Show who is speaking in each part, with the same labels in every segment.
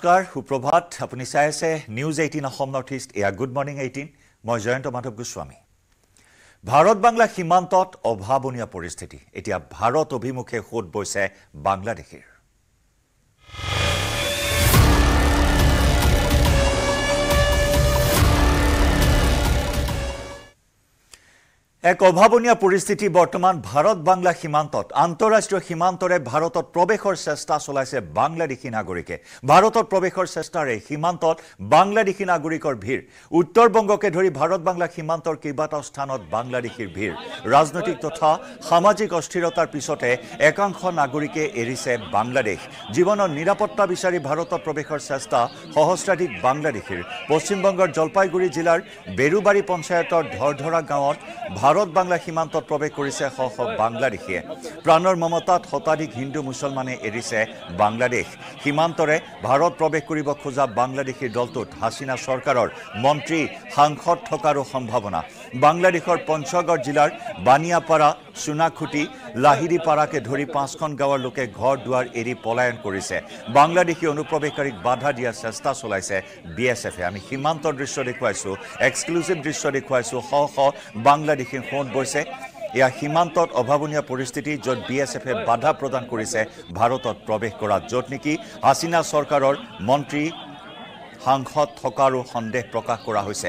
Speaker 1: নমস্কাৰ সুপ্ৰভাত আপুনি চাই আছে news eighteen Assam north east এয়া গুড মৰ্ণিং এইটিন মই জয়ন্ত মাধৱ গোস্বামী ভাৰত বাংলা সীমান্তত অভাৱনীয় পৰিস্থিতি এতিয়া ভাৰত অভিমুখে সোঁত বৈছে বাংলাদেশীৰ এক অভাৱনীয় পৰিস্থিতি বৰ্তমান ভাৰত বাংলা সীমান্তত আন্তঃৰাষ্ট্ৰীয় সীমান্তৰে ভাৰতত প্ৰৱেশৰ চেষ্টা চলাইছে বাংলাদেশী নাগৰিকে ভাৰতত প্ৰৱেশৰ চেষ্টাৰে সীমান্তত বাংলাদেশী নাগৰিকৰ ভিৰ উত্তৰবংগকে ধৰি ভাৰত বাংলা সীমান্তৰ কেইবাটাও স্থানত বাংলাদেশীৰ ভিৰ ৰাজনৈতিক তথা সামাজিক অস্থিৰতাৰ পিছতে একাংশ নাগৰিকে এৰিছে বাংলাদেশ জীৱনৰ নিৰাপত্তা বিচাৰি ভাৰতত প্ৰৱেশৰ চেষ্টা সহস্ৰাধিক বাংলাদেশীৰ পশ্চিমবংগৰ জলপাইগুৰি জিলাৰ বেৰুবাৰী পঞ্চায়তৰ ধৰধৰা গাঁৱত ভাৰত বাংলা সীমান্তত প্ৰৱেশ কৰিছে শ শ বাংলাদেশীয়ে প্ৰাণৰ মমতাত শতাধিক হিন্দু মুছলমানে এৰিছে বাংলাদেশ সীমান্তৰে ভাৰত প্ৰৱেশ কৰিব খোজা বাংলাদেশীৰ দলটোত হাছিনা চৰকাৰৰ মন্ত্ৰী সাংসদ থকাৰো সম্ভাৱনা বাংলাদেশের পঞ্চগড় জেলার বানিয়াপাড়া সোনাখুটি লাহিরিপাড়াকে ধরে পাঁচখন গাঁওয়ার লোকে ঘর দুয়ার এরি পলায়ন করেছে বাংলাদেশী অনুপ্রবেশকারীক বাধা দিয়ার চেষ্টা চলাইছে বিএসএফে আমি সীমান্তর দৃশ্য দেখাইছো এক্সক্লুসিভ দৃশ্য দেখাইছো শ শ বাংলাদেশী সোঁত বইছে এয়া সীমান্তত অভাবনীয় পরিস্থিতি যত বিএসএফে বাধা প্রদান করেছে ভারতত প্রবেশ করা যত নেকি হাসিনা সরকারের মন্ত্রী সাংসদ থকারও সন্দেহ প্রকাশ করা হয়েছে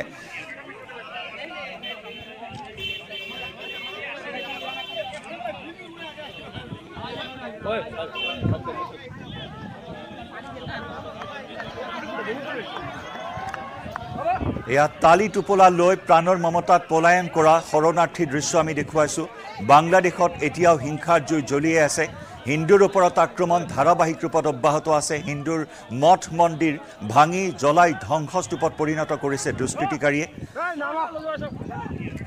Speaker 2: এয়া
Speaker 1: তালি টোপোলা লৈ প্ৰাণৰ মমতাত পলায়ন কৰা শৰণাৰ্থী দৃশ্য আমি দেখুৱাইছোঁ বাংলাদেশত এতিয়াও হিংসাৰ জুই জ্বলিয়ে আছে হিন্দুৰ ওপৰত আক্ৰমণ ধাৰাবাহিক ৰূপত অব্যাহত আছে হিন্দুৰ মঠ মন্দিৰ ভাঙি জ্বলাই ধ্বংসস্তূপত পৰিণত কৰিছে দুষ্কৃতিকাৰীয়ে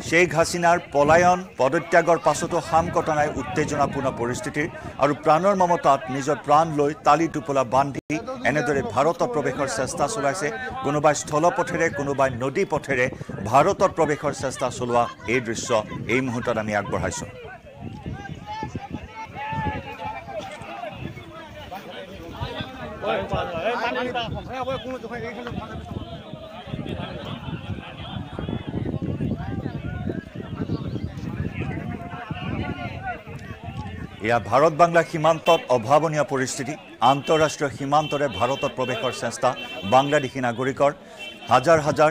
Speaker 1: শেখ হাসিনার পলায়ন পদত্যাগর পাছতো হাম কটনায় উত্তেজনাপূর্ণ পরিস্থিতির আর প্রাণর মমতাত নিজর প্রাণ লই তালি টুপলা বান্ধি এনেদরে ভারত প্রবেশের চেষ্টা চলাইছে কোনোবাই স্থলপথে কোনোবাই নদী পথেরে ভারত প্রবেশের চেষ্টা চলা এই দৃশ্য এই মুহূর্তে আমি আগবাইছো Thank you. এয়া ভাৰত বাংলা সীমান্তত অভাৱনীয় পৰিস্থিতি আন্তঃৰাষ্ট্ৰীয় সীমান্তৰে ভাৰতত প্ৰৱেশৰ চেষ্টা বাংলাদেশী নাগৰিকৰ হাজাৰ হাজাৰ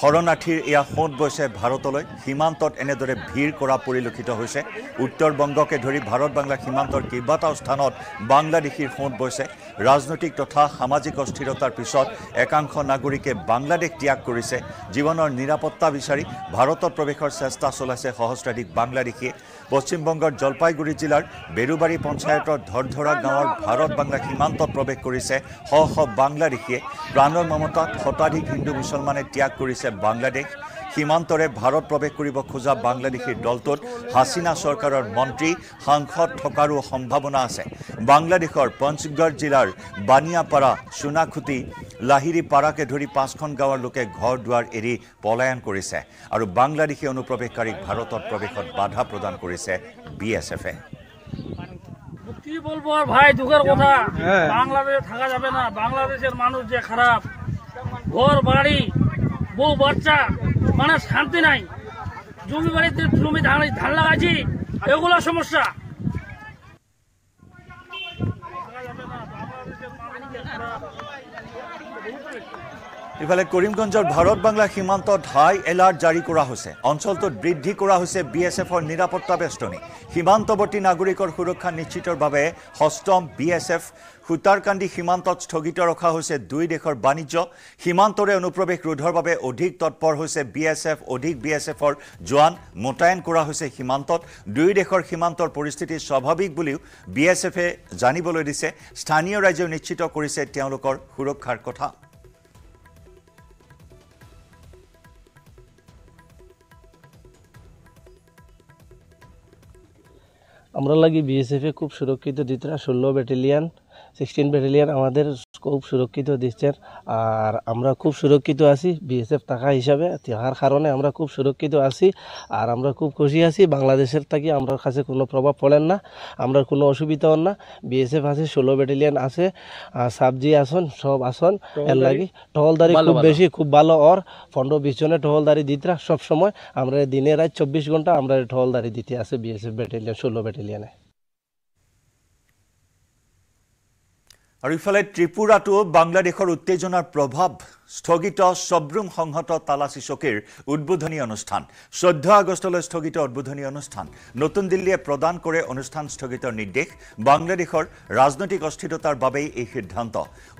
Speaker 1: শৰণাৰ্থীৰ এয়া সোঁত বৈছে ভাৰতলৈ সীমান্তত এনেদৰে ভিৰ কৰা পৰিলক্ষিত হৈছে উত্তৰ বংগকে ধৰি ভাৰত বাংলা সীমান্তৰ কেইবাটাও স্থানত বাংলাদেশীৰ সোঁত বৈছে ৰাজনৈতিক তথা সামাজিক অস্থিৰতাৰ পিছত একাংশ নাগৰিকে বাংলাদেশ ত্যাগ কৰিছে জীৱনৰ নিৰাপত্তা বিচাৰি ভাৰতত প্ৰৱেশৰ চেষ্টা চলাইছে সহস্ৰাধিক বাংলাদেশীয়ে পশ্চিমবংগৰ জলপাইগুৰি জিলাৰ বেৰুবাৰী পঞ্চায়তৰ ধৰধৰা গাঁৱৰ ভাৰত বাংলা সীমান্তত প্ৰৱেশ কৰিছে শ শ বাংলাদেশীয়ে প্ৰাণৰ মমতাত শতাধিক হিন্দু মুছলমানে ত্যাগ কৰিছে বাংলাদেশ সীমান্তৰে ভাৰত প্ৰৱেশ কৰিব খোজা বাংলাদেশীৰ দলটোত হাছিনা চৰকাৰৰ মন্ত্ৰী সাংসদ থকাৰো সম্ভাৱনা আছে বাংলাদেশৰ পঞ্চগড় জিলাৰ বানিয়াপাৰা চুনাখুটি লাহিৰিপাৰাকে ধৰি পাঁচখন গাঁৱৰ লোকে ঘৰ দুৱাৰ এৰি পলায়ন কৰিছে আৰু বাংলাদেশী অনুপ্ৰৱেশকাৰীক ভাৰতত প্ৰৱেশত বাধা প্ৰদান কৰিছে বি এছ এফে
Speaker 3: কি বলবো আর ভাই দুঃখের কথা বাংলাদেশে থাকা যাবে না বাংলাদেশের মানুষ যে খারাপ ঘর বাড়ি বউ বাচ্চা মানে শান্তি নাই জমি বাড়িতে জমি ধান লাগাইছি এগুলো সমস্যা
Speaker 1: ইফালে কৰিমগঞ্জৰ ভাৰত বাংলা সীমান্তত হাই এলাৰ্ট জাৰি কৰা হৈছে অঞ্চলটোত বৃদ্ধি কৰা হৈছে বি এছ এফৰ নিৰাপত্তা বেষ্টনী সীমান্তৱৰ্তী নাগৰিকৰ সুৰক্ষা নিশ্চিতৰ বাবে ষষ্ঠম বি এছ এফ সূতাৰকান্দি সীমান্তত স্থগিত ৰখা হৈছে দুই দেশৰ বাণিজ্য সীমান্তৰে অনুপ্ৰৱেশ ৰোধৰ বাবে অধিক তৎপৰ হৈছে বি এছ এফ অধিক বি এছ এফৰ জোৱান মোতায়েন কৰা হৈছে সীমান্তত দুই দেশৰ সীমান্তৰ পৰিস্থিতি স্বাভাৱিক বুলিও বি এছ এফে জানিবলৈ দিছে স্থানীয় ৰাইজেও নিশ্চিত কৰিছে তেওঁলোকৰ সুৰক্ষাৰ কথা আমরা লাগি
Speaker 3: বিএসএফে খুব সুরক্ষিত দ্বিতীয় ষোলো ব্যাটেলিয়ান সিক্সটিন ব্যাটালিয়ান আমাদের খুব সুরক্ষিত দিচ্ছেন আর আমরা খুব সুরক্ষিত আছি বিএসএফ টাকা হিসাবে থাকার কারণে আমরা খুব সুরক্ষিত আছি আর আমরা খুব খুশি আছি বাংলাদেশের থাকি আমরা কাছে কোনো প্রভাব পড়েন না আমরা কোনো অসুবিধাও না বিএসএফ আছে ষোলো ব্যাটালিয়ান আছে সাবজি আসন সব আসন এর লাগি টহলদারি খুব বেশি খুব ভালো অর পনেরো বিশ জনের টহলদারি দিতরা সবসময় আমরা দিনে রাত চব্বিশ ঘন্টা আমরা টহলদারি দিতে আছে বিএসএফ ব্যাটালিয়ান ষোলো ব্যাটালিয়ানে
Speaker 1: আৰু ইফালে ত্ৰিপুৰাতো বাংলাদেশৰ উত্তেজনাৰ প্ৰভাৱ স্থগিত সব্ৰুম সংহত তালাচী চকীৰ উদ্বোধনী অনুষ্ঠান চৈধ্য আগষ্টলৈ স্থগিত উদ্বোধনী অনুষ্ঠান নতুন দিল্লীয়ে প্ৰদান কৰে অনুষ্ঠান স্থগিত নিৰ্দেশ বাংলাদেশৰ ৰাজনৈতিক অস্থিৰতাৰ বাবেই এই সিদ্ধান্ত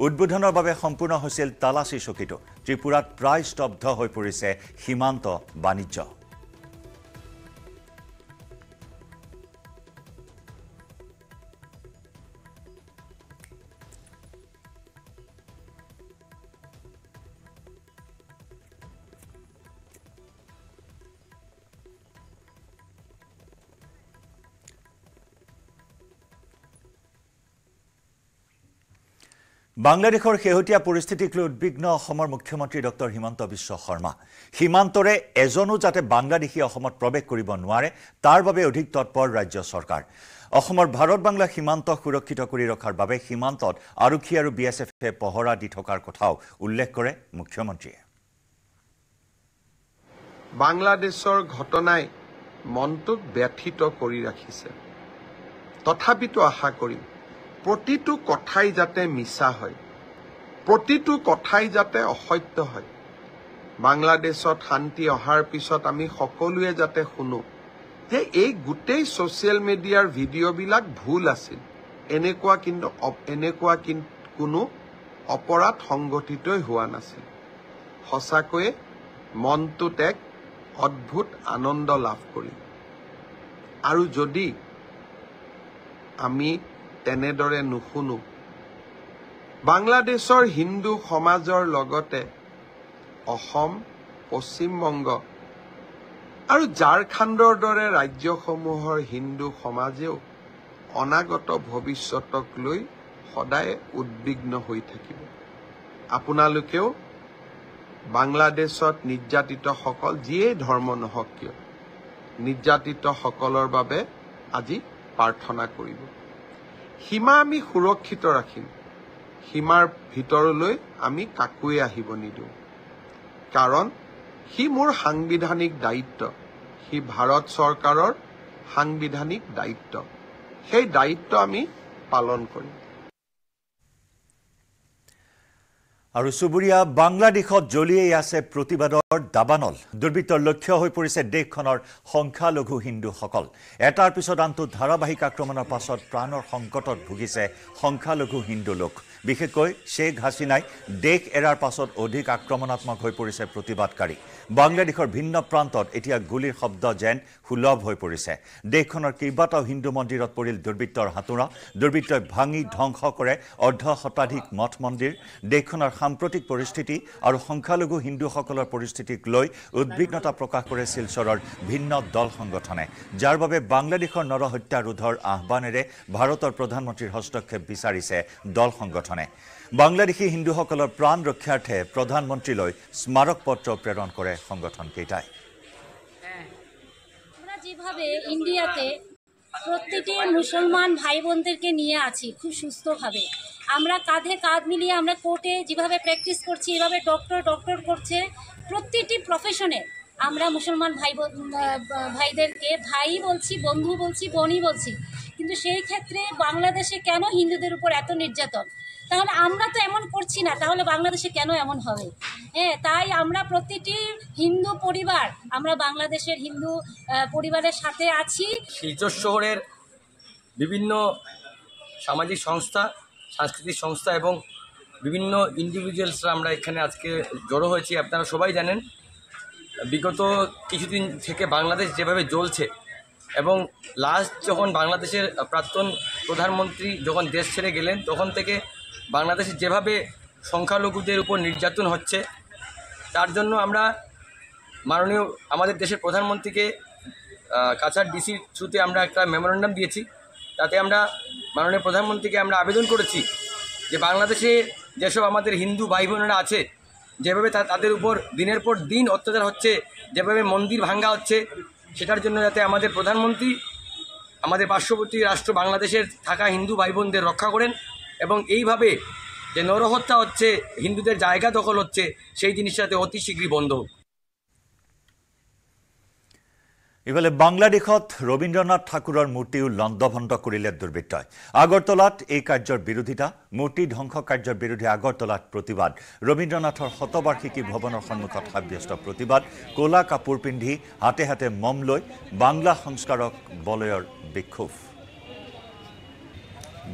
Speaker 1: উদ্বোধনৰ বাবে সম্পূৰ্ণ হৈছিল তালাচী চকীটো ত্ৰিপুৰাত প্ৰায় স্তব্ধ হৈ পৰিছে সীমান্ত বাণিজ্য বাংলাদেশৰ শেহতীয়া পৰিস্থিতিক লৈ উদ্বিগ্ন অসমৰ মুখ্যমন্ত্ৰী ডঃ হিমন্ত বিশ্ব শৰ্মা সীমান্তৰে এজনো যাতে বাংলাদেশী অসমত প্ৰৱেশ কৰিব নোৱাৰে তাৰ বাবে অধিক তৎপৰ ৰাজ্য চৰকাৰ অসমৰ ভাৰত বাংলা সীমান্ত সুৰক্ষিত কৰি ৰখাৰ বাবে সীমান্তত আৰক্ষী আৰু বি এছ এফে পহৰা দি থকাৰ কথাও উল্লেখ কৰে মুখ্যমন্ত্ৰীয়ে
Speaker 4: বাংলাদেশৰ ঘটনাই মনটোক ব্যথিত কৰি ৰাখিছে তথাপিতো আশা কৰিম প্ৰতিটো কথাই যাতে মিছা হয় প্ৰতিটো কথাই যাতে অসত্য হয় বাংলাদেশত শান্তি অহাৰ পিছত আমি সকলোৱে যাতে শুনো যে এই গোটেই ছচিয়েল মিডিয়াৰ ভিডিঅ'বিলাক ভুল আছিল এনেকুৱা কিন্তু এনেকুৱা কিন্তু কোনো অপৰাধ সংঘটিতই হোৱা নাছিল সঁচাকৈয়ে মনটোত এক অদ্ভুত আনন্দ লাভ কৰি আৰু যদি আমি তেনেদৰে নুশুনো বাংলাদেশৰ হিন্দু সমাজৰ লগতে অসম পশ্চিমবংগ আৰু ঝাৰখণ্ডৰ দৰে ৰাজ্যসমূহৰ হিন্দু সমাজেও অনাগত ভৱিষ্যতক লৈ সদায় উদ্বিগ্ন হৈ থাকিব আপোনালোকেও বাংলাদেশত নিৰ্যাতিতসকল যিয়েই ধৰ্ম নহওক কিয় নিৰ্যাতিতসকলৰ বাবে আজি প্ৰাৰ্থনা কৰিব সীমা আমি সুৰক্ষিত ৰাখিম সীমাৰ ভিতৰলৈ আমি কাকোৱে আহিব নিদিওঁ কাৰণ সি মোৰ সাংবিধানিক দায়িত্ব সি ভাৰত চৰকাৰৰ সাংবিধানিক দায়িত্ব সেই দায়িত্ব আমি পালন কৰিম
Speaker 1: আৰু চুবুৰীয়া বাংলাদেশত জ্বলিয়েই আছে প্ৰতিবাদৰ দাবানল দুৰ্বৃত্তৰ লক্ষ্য হৈ পৰিছে দেশখনৰ সংখ্যালঘু হিন্দুসকল এটাৰ পিছত আনটো ধাৰাবাহিক আক্ৰমণৰ পাছত প্ৰাণৰ সংকটত ভুগিছে সংখ্যালঘু হিন্দু লোক বিশেষকৈ শ্বেখ হাসিনাই দেশ এৰাৰ পাছত অধিক আক্ৰমণাত্মক হৈ পৰিছে প্ৰতিবাদকাৰী বাংলাদেশৰ ভিন্ন প্ৰান্তত এতিয়া গুলীৰ শব্দ যেন সুলভ হৈ পৰিছে দেশখনৰ কেইবাটাও হিন্দু মন্দিৰত পৰিল দুৰ্বৃত্তৰ হাতোৰা দুৰ্বৃত্তই ভাঙি ধ্বংস কৰে অৰ্ধ শতাধিক মঠ মন্দিৰ দেশখনৰ সাম্প্ৰতিক পৰিস্থিতি আৰু সংখ্যালঘু হিন্দুসকলৰ পৰিস্থিতিক লৈ উদ্বিগ্নতা প্ৰকাশ কৰে শিলচৰৰ ভিন্ন দল সংগঠনে যাৰ বাবে বাংলাদেশৰ নৰহত্যা ৰোধৰ আহ্বানেৰে ভাৰতৰ প্ৰধানমন্ত্ৰীৰ হস্তক্ষেপ বিচাৰিছে দল সংগঠন সংগঠনে বাংলাদেশী হিন্দুসকলৰ প্রাণ রক্ষার্থে প্রধানমন্ত্রী স্মাৰক পত্ৰ প্ৰেৰণ কৰে সংগঠনকেইটাই
Speaker 5: যেভাবে ইন্ডিয়াতে প্রত্যেকে মুসলমান ভাই বোনদেরকে নিয়ে আছি খুব সুস্থভাবে আমরা কাঁধে কাঁধ মিলিয়ে আমরা কোর্টে যেভাবে প্র্যাকটিস করছি এভাবে ডক্টর ডক্টর করছে প্রত্যেকটি প্রফেশনে আমরা মুসলমান ভাই ভাইদেরকে ভাই বলছি বন্ধু বলছি বোনই বলছি কিন্তু সেই ক্ষেত্রে বাংলাদেশে কেন হিন্দুদের উপর এত নির্যাতন তাহলে আমরা তো এমন করছি না তাহলে বাংলাদেশে কেন এমন হবে হ্যাঁ তাই আমরা প্রতিটি হিন্দু পরিবার আমরা বাংলাদেশের হিন্দু পরিবারের সাথে আছি
Speaker 6: শিলচর শহরের বিভিন্ন সামাজিক সংস্থা সাংস্কৃতিক সংস্থা এবং বিভিন্ন ইন্ডিভিজুয়ালসরা আমরা এখানে আজকে জড়ো হয়েছি আপনারা সবাই জানেন বিগত কিছুদিন থেকে বাংলাদেশ যেভাবে জ্বলছে এবং লাস্ট যখন বাংলাদেশের প্রাক্তন প্রধানমন্ত্রী যখন দেশ ছেড়ে গেলেন তখন থেকে বাংলাদেশে যেভাবে সংখ্যালঘুদের উপর নির্যাতন হচ্ছে তার জন্য আমরা মাননীয় আমাদের দেশের প্রধানমন্ত্রীকে কাছাড় ডিসির থ্রুতে আমরা একটা মেমোরেন্ডাম দিয়েছি তাতে আমরা মাননীয় প্রধানমন্ত্রীকে আমরা আবেদন করেছি যে বাংলাদেশে যেসব আমাদের হিন্দু ভাই বোনেরা আছে যেভাবে তাদের উপর দিনের পর দিন অত্যাচার হচ্ছে যেভাবে মন্দির ভাঙ্গা হচ্ছে সেটার জন্য যাতে আমাদের প্রধানমন্ত্রী আমাদের পার্শ্ববর্তী রাষ্ট্র বাংলাদেশের থাকা হিন্দু ভাই বোনদের রক্ষা করেন এবং এইভাবে যে নরহত্যা হচ্ছে হিন্দুদের জায়গা দখল হচ্ছে সেই জিনিসটাতে অতি শীঘ্রই বন্ধ হোক
Speaker 1: ইফালে বাংলাদেশত রবীন্দ্রনাথ ঠাকুরের মূর্তিও লণ্ডভণ্ড করিলে দুর্বৃত্তই আগরতলাত এই কার্যর বিরোধিতা মূর্তি ধ্বংস কার্যর বিরোধী আগরতলাত প্রতিবাদ রবীন্দ্রনাথর শতবার্ষিকী ভবনের সন্মুখত সাব্যস্ত প্রতিবাদ কলা কাপোৰ পিন্ধি হাতে হাতে মম লৈ বাংলা সংস্কারক বলয়ৰ বিক্ষোভ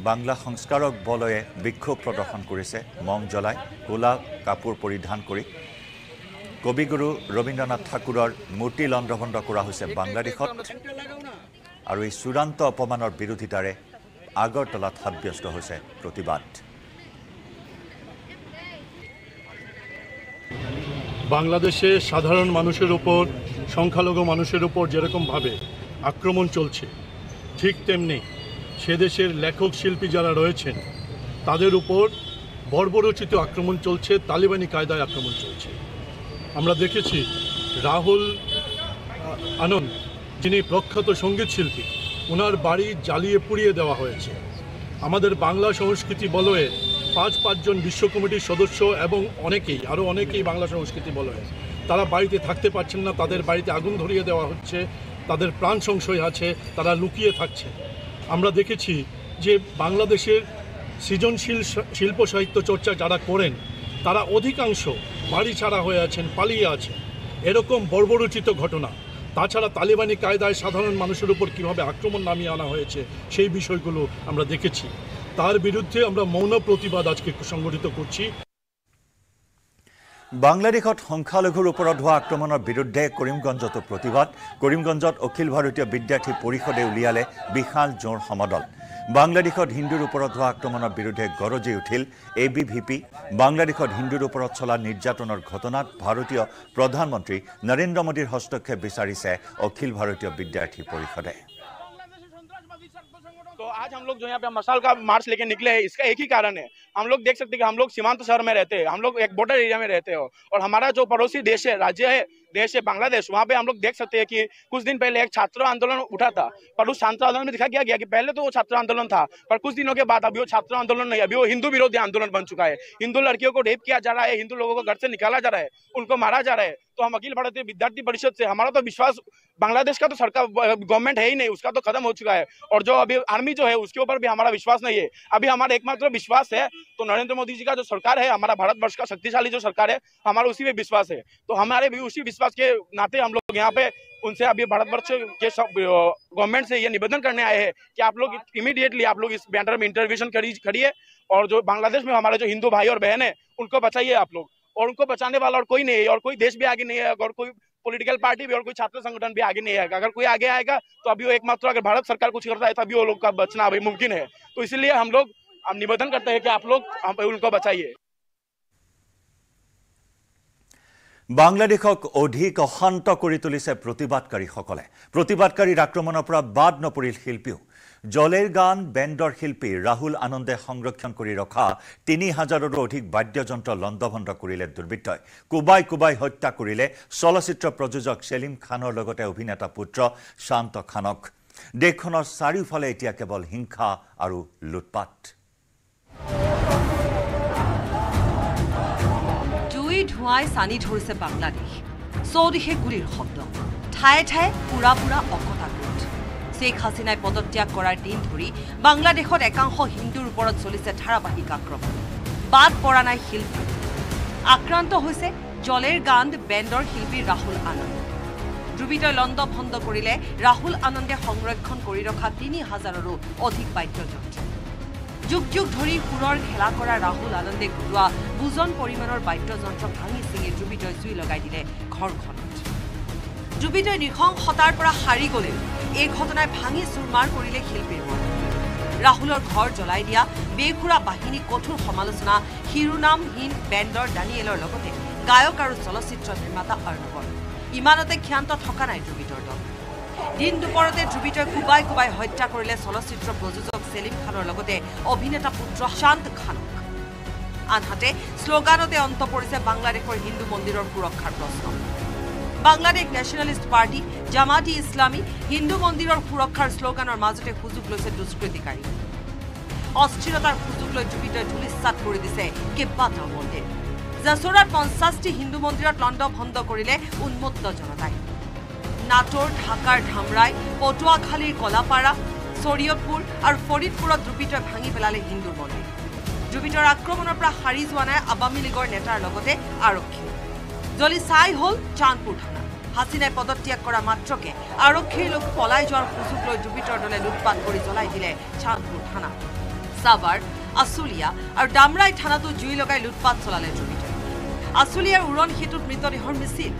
Speaker 1: বাংলা সংস্কাৰক বলয়ে বিক্ষোভ প্ৰদৰ্শন কৰিছে মং জ্বলাই ক'লা কাপোৰ পৰিধান কৰি কবিগুৰু ৰবীন্দ্ৰনাথ ঠাকুৰৰ মূৰ্তি লণ্ডভণ্ড কৰা হৈছে বাংলাদেশত আৰু এই চূড়ান্ত অপমানৰ বিৰোধিতাৰে আগৰতলাত সাব্যস্ত হৈছে প্ৰতিবাদ
Speaker 7: বাংলাদেশে সাধারণ মানুষের ওপর সংখ্যালঘু মানুষের ওপর যেরকমভাবে আক্রমণ চলছে ঠিক তেমনি সে দেশের লেখক শিল্পী যারা রয়েছেন তাদের উপর বর্বরচিত আক্রমণ চলছে তালিবানি কায়দায় আক্রমণ চলছে আমরা দেখেছি রাহুল আনন্দ যিনি প্রখ্যাত সঙ্গীত শিল্পী ওনার বাড়ি জ্বালিয়ে পুড়িয়ে দেওয়া হয়েছে আমাদের বাংলা সংস্কৃতি বলয়ে পাঁচ পাঁচজন বিশ্ব কমিটির সদস্য এবং অনেকেই আরও অনেকেই বাংলা সংস্কৃতি বলয়ে তারা বাড়িতে থাকতে পারছেন না তাদের বাড়িতে আগুন ধরিয়ে দেওয়া হচ্ছে তাদের প্রাণ সংশয় আছে তারা লুকিয়ে থাকছে আমরা দেখেছি যে বাংলাদেশের সৃজনশীল শিল্প সাহিত্য চর্চা যারা করেন তারা অধিকাংশ বাড়ি ছাড়া হয়ে আছেন পালিয়ে আছেন এরকম বর্বরচিত ঘটনা তাছাড়া তালিবানি কায়দায় সাধারণ মানুষের উপর কীভাবে আক্রমণ নামিয়ে আনা হয়েছে সেই বিষয়গুলো আমরা দেখেছি তার বিরুদ্ধে আমরা মৌন প্রতিবাদ আজকে সংগঠিত করছি
Speaker 1: বাংলাদেশত সংখ্যালঘুৰ ওপৰত হোৱা আক্ৰমণৰ বিৰুদ্ধে কৰিমগঞ্জতো প্ৰতিবাদ কৰিমগঞ্জত অখিল ভাৰতীয় বিদ্যাৰ্থী পৰিষদে উলিয়ালে বিশাল জোৰ সমদল বাংলাদেশত হিন্দুৰ ওপৰত হোৱা আক্ৰমণৰ বিৰুদ্ধে গৰজি উঠিল এ বি ভি পি বাংলাদেশত হিন্দুৰ ওপৰত চলা নিৰ্যাতনৰ ঘটনাত ভাৰতীয় প্ৰধানমন্ত্ৰী নৰেন্দ্ৰ মোদীৰ হস্তক্ষেপ বিচাৰিছে অখিল ভাৰতীয় বিদ্যাৰ্থী পৰিষদে
Speaker 2: आज हम लोग जो यहाँ पे मसाल का मार्च लेके निकले हैं इसका एक ही कारण है हम लोग देख सकते हैं कि हम लोग सीमांत शहर में रहते हैं हम लोग एक बॉर्डर एरिया में रहते हो और हमारा जो पड़ोसी देश है राज्य है देश है बांग्लादेश वहाँ पे हम लोग देख सकते हैं कि कुछ दिन पहले एक छात्र आंदोलन उठा था पर उस छात्र आंदोलन में दिखा गया, गया कि पहले तो वो छात्र आंदोलन था पर कुछ दिनों के बाद अभी वो छात्र आंदोलन नहीं अभी वो हिंदू विरोधी आंदोलन बन चुका है हिंदू लड़कियों को रेप किया जा रहा है हिंदू लोगों को घर से निकाला जा रहा है उनको मारा जा रहा है तो हम अखिल भारतीय विद्यार्थी परिषद से हमारा तो विश्वास बांग्लादेश का तो सरकार गवर्नमेंट है ही नहीं उसका तो खत्म हो चुका है और जो अभी आर्मी जो है उसके ऊपर भी हमारा विश्वास नहीं है अभी हमारा एकमात्र विश्वास है तो नरेंद्र मोदी जी का जो सरकार है हमारा भारतवर्ष का शक्तिशाली जो सरकार है हमारा उसी में विश्वास है तो हमारे भी उसी विश्वास के नाते हम लोग यहाँ पे उनसे अभी भारतवर्ष के सब गवर्नमेंट से ये निवेदन करने आए हैं कि आप लोग इमीडिएटली आप लोग इस बैनर में इंटरव्यूशन करिए और जो बांग्लादेश में हमारे जो हिंदू भाई और बहन है उनको बचाइए आप लोग और उनको बचाने वाला और कोई नहीं है और कोई देश भी आगे नहीं है और कोई पॉलिटिकल पार्टी भी और कोई छात्र संगठन भी आगे नहीं आएगा अगर कोई आगे आएगा तो अभी वो एकमात्र अगर भारत सरकार कुछ करता है तो अभी वो लोग का बचना अभी मुमकिन है तो इसलिए हम लोग हम निवेदन करते हैं कि आप लोग हम उनको बचाइए
Speaker 1: বাংলাদেশক অধিক অশান্ত কৰি তুলিছে প্ৰতিবাদকাৰীসকলে প্ৰতিবাদকাৰীৰ আক্ৰমণৰ পৰা বাদ নপৰিল শিল্পীও জলের গান বেন্ডর শিল্পী রাহুল আনন্দে সংরক্ষণ করে রখা তিন হাজারেরও অধিক বাদ্যযন্ত্র লণ্ডভণ্ড করলে দুর্বৃত্তই কুবাই কুবাই হত্যা করলে চলচ্চিত্র প্রযোজক সেলিম খানের অভিনেতা পুত্র শান্ত খানক দেশ চারিওফালে এতিয়া কেবল হিংসা আর লুটপাট
Speaker 5: জুই ধুয়ায় সানি ধরেছে বাংলাদেশ চৌদিশে গুলির শব্দ ঠায়ে ঠায়ে পুরা পুরা অকল শ্বেখ হাসিনাই পদত্যাগ কৰাৰ দিন ধৰি বাংলাদেশত একাংশ হিন্দুৰ ওপৰত চলিছে ধাৰাবাহিক আক্ৰমণ বাদ পৰা নাই শিল্পী আক্ৰান্ত হৈছে জলেৰ গান বেণ্ডৰ শিল্পী ৰাহুল আনন্দ ডুবিতই লণ্ড ভণ্ড কৰিলে ৰাহুল আনন্দে সংৰক্ষণ কৰি ৰখা তিনি হাজাৰৰো অধিক বাদ্যযন্ত্ৰ যুগ যুগ ধৰি সুৰৰ খেলা কৰা ৰাহুল আনন্দে ঘূৰোৱা দুজন পৰিমাণৰ বাদ্যযন্ত্ৰ ভাঙি ছিঙি ডুবিতই জুই লগাই দিলে ঘৰখনত জুবিতে নিশং হতাৰ পৰা সাৰি গলেও এই ঘটনাই ভাঙি চুৰমাৰ কৰিলে শিল্পীৰ মন ৰাহুলৰ ঘৰ জ্বলাই দিয়া বেখুৰা বাহিনী কঠোৰ সমালোচনা শিৰোনামহীন বেণ্ডৰ ডানিয়েলৰ লগতে গায়ক আৰু চলচ্চিত্ৰ নিৰ্মাতা অৰ্ণৱৰ ইমানতে ক্ষান্ত থকা নাই জুবিতৰ দল দিন দুপৰতে জুবিতই কোবাই কোবাই হত্যা কৰিলে চলচ্চিত্ৰ প্ৰযোজক চেলিম খানৰ লগতে অভিনেতা পুত্ৰ শান্ত খানক আনহাতে শ্লোগানতে অন্ত পৰিছে বাংলাদেশৰ হিন্দু মন্দিৰৰ সুৰক্ষাৰ প্ৰশ্ন বাংলাদেশ নেশ্যনেলিষ্ট পাৰ্টি জামাত ই ইছলামী হিন্দু মন্দিৰৰ সুৰক্ষাৰ শ্লোগানৰ মাজতে সুযোগ লৈছে দুষ্কৃতিকাৰী অস্থিৰতাৰ সুযোগ লৈ জুবিত ধূলিচ্ছাদ কৰি দিছে কেইবাটাও মন্দিৰ জাচোৰাত পঞ্চাছটি হিন্দু মন্দিৰত লণ্ড ভণ্ড কৰিলে উন্মত্ত জনতাই নাটৰ ঢাকাৰ ধামৰাই পটুৱাখালীৰ কলাপাৰা চৰিয়তপুৰ আৰু ফৰিদপুৰত জুপিটৰ ভাঙি পেলালে হিন্দু মন্দিৰ জুপিটৰ আক্ৰমণৰ পৰা সাৰি যোৱা নাই আৱামী লীগৰ নেতাৰ লগতে আৰক্ষী জ্বলি ছাই হ'ল চাঁদপুৰ থানা হাছিনাই পদত্যাগ কৰা মাত্ৰকে আৰক্ষীৰ লোক পলাই যোৱাৰ সুযোগ লৈ জুপিটৰ দলে লুটপাত কৰি জ্বলাই দিলে চাঁদপুৰ থানা চাবাৰ আচুলীয়া আৰু ডামৰাই থানাটো জুই লগাই লুটপাত চলালে জুপিটৰ আচুলীয়াৰ উৰণ সেতুত মৃতদেহৰ মিছিল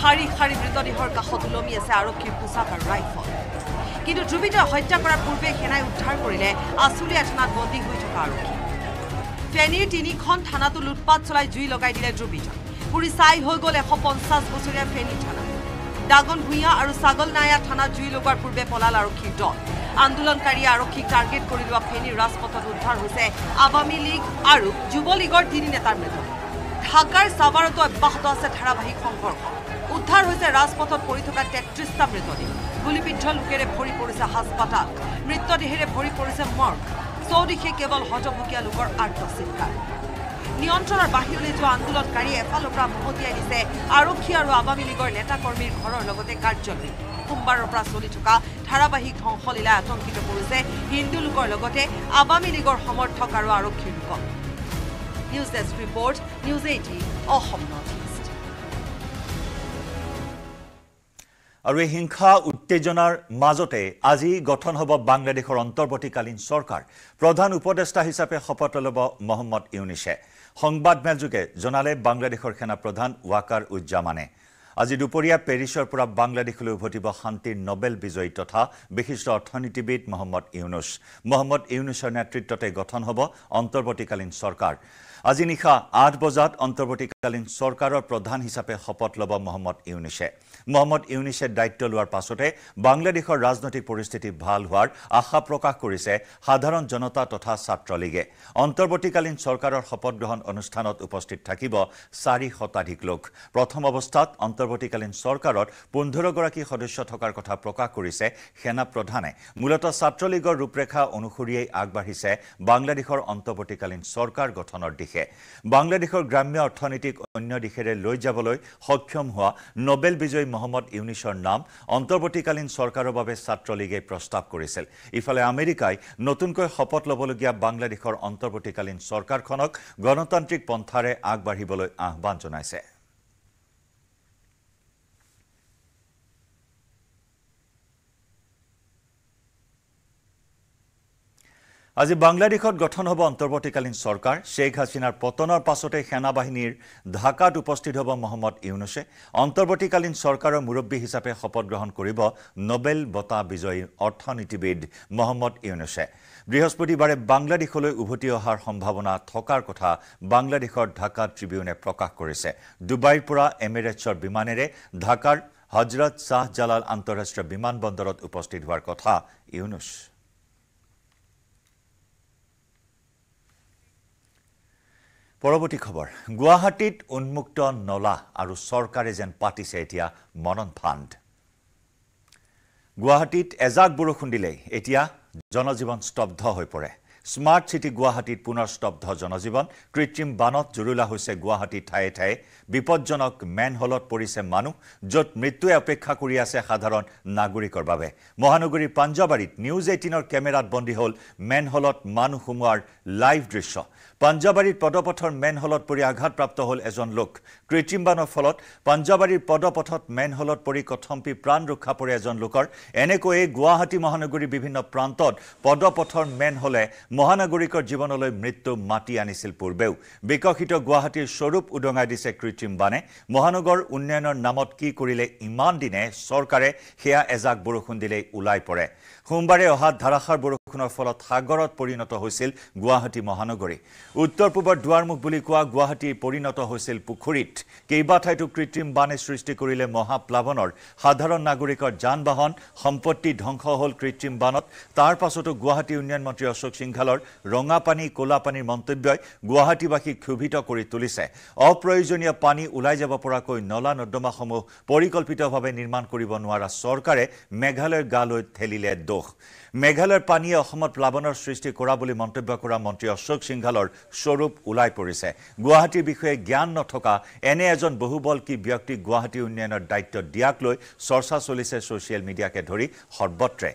Speaker 5: শাৰী শাৰী মৃতদেহৰ কাষত ওলমি আছে আৰক্ষীৰ পোচাক আৰু ৰাইফল কিন্তু জুপিটৰ হত্যা কৰাৰ পূৰ্বে সেনাই উদ্ধাৰ কৰিলে আচুলীয়া থানাত বন্দী হৈ থকা আৰক্ষী ফেনীৰ তিনিখন থানাটো লুটপাত চলাই জুই লগাই দিলে জুপিটৰ পুৰি ছাই হৈ গ'ল এশ পঞ্চাছ বছৰীয়া ফেনী থানা দাগন ভূঞা আৰু ছাগল নায়া থানাত জুই লগোৱাৰ পূৰ্বে পলাল আৰক্ষীৰ দল আন্দোলনকাৰী আৰক্ষীক টাৰ্গেট কৰি লোৱা ফেনীৰ ৰাজপথত উদ্ধাৰ হৈছে আৱামী লীগ আৰু যুৱলীগৰ তিনি নেতাৰ মৃত ঢাকাৰ চাবাৰতো অব্যাহত আছে ধাৰাবাহিক সংঘৰ্ষ উদ্ধাৰ হৈছে ৰাজপথত পৰি থকা তেত্ৰিছটা মৃতদেহ গুলীবিদ্ধ লোকেৰে ভৰি পৰিছে হাস্পতাল মৃতদেহেৰে ভৰি পৰিছে মৰ্গ চৌদিশে কেৱল হতভকীয়া লোকৰ আৰ্থ চিন্তাৰ নিয়ন্ত্ৰণৰ বাহিৰলৈ যোৱা আন্দোলনকাৰী এফালৰ পৰা মহতিয়াই দিছে আৰক্ষী আৰু আৱামী লীগৰ নেতা কৰ্মীৰ ঘৰৰ লগতে কাৰ্যালয় সোমবাৰৰ পৰা চলি থকা ধাৰাবাহিক ধ্বংসলীলাই আতংকিত কৰিছে হিন্দু লোকৰ লগতে আৱামী লীগৰ সমৰ্থক আৰু আৰক্ষীৰ লোকক news desk report news eighteen Assam
Speaker 1: আৰু এই হিংসা উত্তেজনাৰ মাজতে আজি গঠন হ'ব বাংলাদেশৰ অন্তৰ্বৰ্তীকালীন চৰকাৰ প্ৰধান উপদেষ্টা হিচাপে শপত ল'ব মহম্মদ ইউনিছে সংবাদমেলযোগে জনালে বাংলাদেশৰ সেনাপ্ৰধান ৱাকাৰ উজ্জামানে আজি দুপৰীয়া পেৰিছৰ পৰা বাংলাদেশলৈ উভতিব শান্তিৰ নবেল বিজয়ী তথা বিশিষ্ট অৰ্থনীতিবিদ মহম্মদ ইউনুছ মহম্মদ ইউনুছৰ নেতৃত্বতে গঠন হ'ব অন্তৰ্বৰ্তীকালীন চৰকাৰ আজি নিশা আঠ বজাত অন্তৰ্বৰ্তীকালীন চৰকাৰৰ প্ৰধান হিচাপে শপত ল'ব মহম্মদ ইউনিচে মহম্মদ ইউনিচে দায়িত্ব লোৱাৰ পাছতে বাংলাদেশৰ ৰাজনৈতিক পৰিস্থিতি ভাল হোৱাৰ আশা প্ৰকাশ কৰিছে সাধাৰণ জনতা তথা ছাত্ৰলীগে অন্তৰ্বৰ্তীকালীন চৰকাৰৰ শপত গ্ৰহণ অনুষ্ঠানত উপস্থিত থাকিব চাৰি শতাধিক লোক প্ৰথম অৱস্থাত অন্তৰ্বৰ্তীকালীন চৰকাৰত পোন্ধৰগৰাকী সদস্য থকাৰ কথা প্ৰকাশ কৰিছে সেনা প্ৰধানে মূলতঃ ছাত্ৰলীগৰ ৰূপৰেখা অনুসৰিয়েই আগবাঢ়িছে বাংলাদেশৰ অন্তৰ্বৰ্তীকালীন চৰকাৰ গঠনৰ দিশে দিশে বাংলাদেশৰ গ্ৰাম্য অৰ্থনীতিক অন্য দিশেৰে লৈ যাবলৈ সক্ষম হোৱা নবেল বিজয়ী মহম্মদ ইউনিছৰ নাম অন্তৱৰ্তীকালীন চৰকাৰৰ বাবে ছাত্ৰলীগে প্ৰস্তাৱ কৰিছিল ইফালে আমেৰিকাই নতুনকৈ শপত ল'বলগীয়া বাংলাদেশৰ অন্তৱৰ্তীকালীন চৰকাৰখনক গণতান্ত্ৰিক পন্থাৰে আগবাঢ়িবলৈ আহ্বান জনাইছে আজি বাংলাদেশত গঠন হ'ব অন্তৰ্বৰ্তীকালীন চৰকাৰ শ্বেখ হাছিনাৰ পতনৰ পাছতে সেনা বাহিনীৰ ঢাকাত উপস্থিত হ'ব মহম্মদ ইউনুছে অন্তৰ্বৰ্তীকালীন চৰকাৰৰ মুৰব্বী হিচাপে শপত গ্ৰহণ কৰিব নবেল বঁটা বিজয়ী অৰ্থনীতিবিদ মহম্মদ ইউনুছে বৃহস্পতিবাৰে বাংলাদেশলৈ উভতি অহাৰ সম্ভাৱনা থকাৰ কথা বাংলাদেশৰ ঢাকা ট্ৰিবিউনে প্ৰকাশ কৰিছে ডুবাইৰ পৰা এমিৰেটছৰ বিমানেৰে ঢাকাৰ হজৰত শ্বাহ জালাল আন্তঃৰাষ্ট্ৰীয় বিমান বন্দৰত উপস্থিত হোৱাৰ কথা ইউনুছ পৰৱৰ্তী খবৰ গুৱাহাটীত উন্মুক্ত নলা আৰু চৰকাৰে যেন পাতিছে এতিয়া মনন ফাণ্ড গুৱাহাটীত এজাক বৰষুণ দিলেই এতিয়া জনজীৱন স্তব্ধ হৈ পৰে স্মাৰ্ট চিটি গুৱাহাটীত পুনৰ স্তব্ধ জনজীৱন কৃত্ৰিম বানত জুৰুলা হৈছে গুৱাহাটী ঠায়ে ঠায়ে বিপদজনক মেন হলত পৰিছে মানুহ য'ত মৃত্যুৱে অপেক্ষা কৰি আছে সাধাৰণ নাগৰিকৰ বাবে মহানগৰীৰ পাঞ্জাবাৰীত নিউজ এইটিনৰ কেমেৰাত বন্দী হ'ল মেন হলত মানুহ সোমোৱাৰ লাইভ দৃশ্য পাঞ্জাবাৰীৰ পদপথৰ হলত পৰি আঘাতপ্ৰাপ্ত হ'ল এজন লোক কৃত্ৰিম বানৰ ফলত পাঞ্জাবাৰীৰ পদপথত হলত পৰি কথম্পি প্ৰাণ ৰক্ষা পৰে এজন লোকৰ এনেকৈয়ে গুৱাহাটী মহানগৰীৰ বিভিন্ন প্ৰান্তত পদপথৰ হলে মহানগৰীকৰ জীৱনলৈ মৃত্যু মাতি আনিছিল পূৰ্বেও বিকশিত গুৱাহাটীৰ স্বৰূপ উদঙাই দিছে কৃত্ৰিম বানে মহানগৰ উন্নয়নৰ নামত কি কৰিলে ইমান দিনে চৰকাৰে সেয়া এজাক বৰষুণ দিলেই ওলাই পৰে সোমবাৰে অহা ধাৰাসাৰ বৰষুণ বৰষুণৰ ফলত সাগৰত পৰিণত হৈছিল গুৱাহাটী মহানগৰী উত্তৰ পূবৰ দুৱাৰমুখ বুলি কোৱা গুৱাহাটী পৰিণত হৈছিল পুখুৰীত কেইবা ঠাইতো কৃত্ৰিম বানে সৃষ্টি কৰিলে মহাপ্লাৱনৰ সাধাৰণ নাগৰিকৰ যান বাহন সম্পত্তি ধ্বংস হ'ল কৃত্ৰিম বানত তাৰ পাছতো গুৱাহাটী উন্নয়ন মন্ত্ৰী অশোক সিংঘালৰ ৰঙাপানী কলাপানীৰ মন্তব্যই গুৱাহাটীবাসীক ক্ষোভিত কৰি তুলিছে অপ্ৰয়োজনীয় পানী ওলাই যাব পৰাকৈ নলা নৰ্দমাসমূহ পৰিকল্পিতভাৱে নিৰ্মাণ কৰিব নোৱাৰা চৰকাৰে মেঘালয়ৰ গালৈ ঠেলিলে দোষ মেঘালয়ৰ পানীয়ে অসমত প্লাৱনৰ সৃষ্টি কৰা বুলি মন্তব্য কৰা মন্ত্ৰী অশোক সিংঘালৰ স্বৰূপ ওলাই পৰিছে গুৱাহাটীৰ বিষয়ে জ্ঞান নথকা এনে এজন বহুবল কি ব্যক্তি গুৱাহাটী উন্নয়নৰ দায়িত্ব দিয়াক লৈ চৰ্চা চলিছে ছ'চিয়েল মিডিয়াকে ধৰি সৰ্বত্ৰে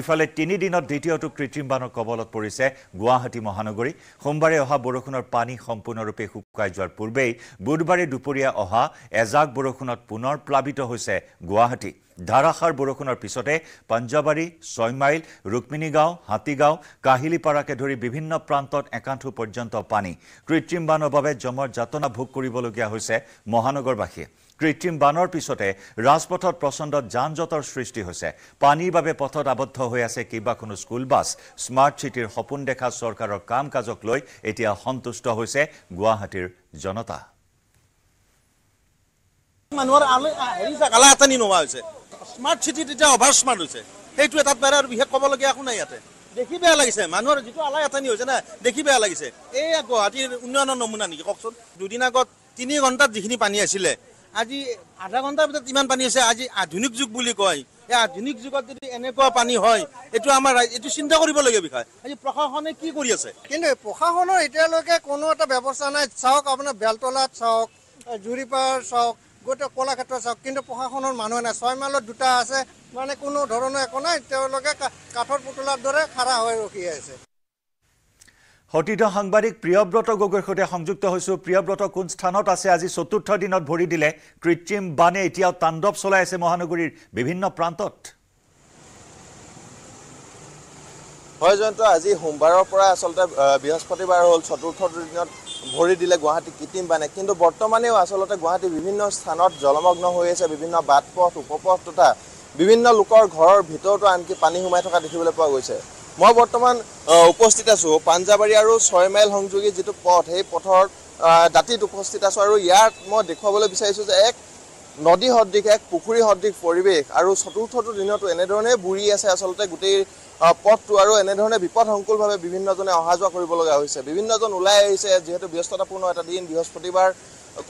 Speaker 1: ইফালে তিনিদিনত দ্বিতীয়টো কৃত্ৰিম বানৰ কবলত পৰিছে গুৱাহাটী মহানগৰী সোমবাৰে অহা বৰষুণৰ পানী সম্পূৰ্ণৰূপে শুকাই যোৱাৰ পূৰ্বেই বুধবাৰে দুপৰীয়া অহা এজাক বৰষুণত পুনৰ প্লাৱিত হৈছে গুৱাহাটী ধাৰাষাৰ বৰষুণৰ পিছতে পঞ্জাবাৰী ছয়মাইল ৰুক্মিণীগাঁও হাতীগাঁও কাহিলিপাৰাকে ধৰি বিভিন্ন প্ৰান্তত একাণ্ঠ পৰ্যন্ত পানী কৃত্ৰিম বানৰ বাবে জমৰ যাতনা ভোগ কৰিবলগীয়া হৈছে মহানগৰবাসীয়ে কৃত্ৰিম বানৰ পিছতে ৰাজপথত প্ৰচণ্ড যান জঁটৰ সৃষ্টি হৈছে পানীৰ বাবে পথত আবদ্ধ হৈ আছে কেইবাখনো স্কুল বাছ স্মাৰ্ট চিটিৰ সপোন দেখা চৰকাৰৰ কাম কাজক লৈ এতিয়া সন্তুষ্ট হৈছে গুৱাহাটীৰ জনতা
Speaker 8: হৈছে স্মাৰ্ট চিটিত এতিয়া অভাৰ স্মাৰ্ট হৈছে সেইটো এটা বাৰে আৰু বিশেষ ক'বলগীয়া একো নাই ইয়াতে দেখি বেয়া লাগিছে মানুহৰ যিটো আলাই আঠানি হৈছে না দেখি বেয়া লাগিছে এই গুৱাহাটীৰ উন্নয়নৰ নমুনা নেকি কওকচোন দুদিন আগত তিনি ঘণ্টাত যিখিনি পানী আছিলে আজি আধা ঘণ্টাৰ ভিতৰত ইমান পানী আছে আজি আধুনিক যুগ বুলি কয় এই আধুনিক যুগত যদি এনেকুৱা পানী হয় এইটো আমাৰ এইটো চিন্তা কৰিবলগীয়া বিষয় আজি প্ৰশাসনে কি কৰি আছে
Speaker 3: কিন্তু প্ৰশাসনৰ এতিয়ালৈকে কোনো এটা ব্যৱস্থা নাই চাওক আপোনাৰ বেলতলাত চাওক জুৰিপাৰ চাওক গোটেই কলাক্ষেত্ৰ চাওক কিন্তু প্ৰশাসনৰ মানুহে নাই ছয় মাইলত দুটা আছে মানে কোনো ধৰণৰ একো নাই তেওঁলোকে কাঠৰ পুতলাৰ দৰে খাৰা হৈ ৰখি আছে
Speaker 1: সতীৰ্থ সাংবাদিক প্ৰিয়ব্ৰত গগৈৰ সৈতে সংযুক্ত হৈছোঁ প্ৰিয়ব্ৰত কোন স্থানত আছে আজি চতুৰ্থ দিনত ভৰি দিলে কৃত্ৰিম বানে এতিয়াও তাণ্ডৱ চলাই আছে মহানগৰীৰ বিভিন্ন প্ৰান্তত
Speaker 8: হয় জয়ন্ত আজি সোমবাৰৰ পৰা আচলতে বৃহস্পতিবাৰ হ'ল চতুৰ্থ দিনত ভৰি দিলে গুৱাহাটী কৃত্ৰিম বানে কিন্তু বৰ্তমানেও আচলতে গুৱাহাটী বিভিন্ন স্থানত জলমগ্ন হৈ আছে বিভিন্ন বাট পথ উপপথ তথা বিভিন্ন লোকৰ ঘৰৰ ভিতৰতো আনকি পানী সোমাই থকা দেখিবলৈ পোৱা গৈছে মই বৰ্তমান উপস্থিত আছোঁ পাঞ্জাবাৰী আৰু ছয় মাইল সংযোগী যিটো পথ সেই পথৰ দাঁতিত উপস্থিত আছোঁ আৰু ইয়াক মই দেখুৱাবলৈ বিচাৰিছোঁ যে এক নদী সদৃশ এক পুখুৰী সদৃশ পৰিৱেশ আৰু চতুৰ্থটো দিনতো এনেধৰণে বুৰি আছে আচলতে গোটেই পথটো আৰু এনেধৰণে বিপদ সংকুলভাৱে বিভিন্নজনে অহা যোৱা কৰিব লগা হৈছে বিভিন্নজন ওলাই আহিছে যিহেতু ব্যস্ততাপূৰ্ণ এটা দিন বৃহস্পতিবাৰ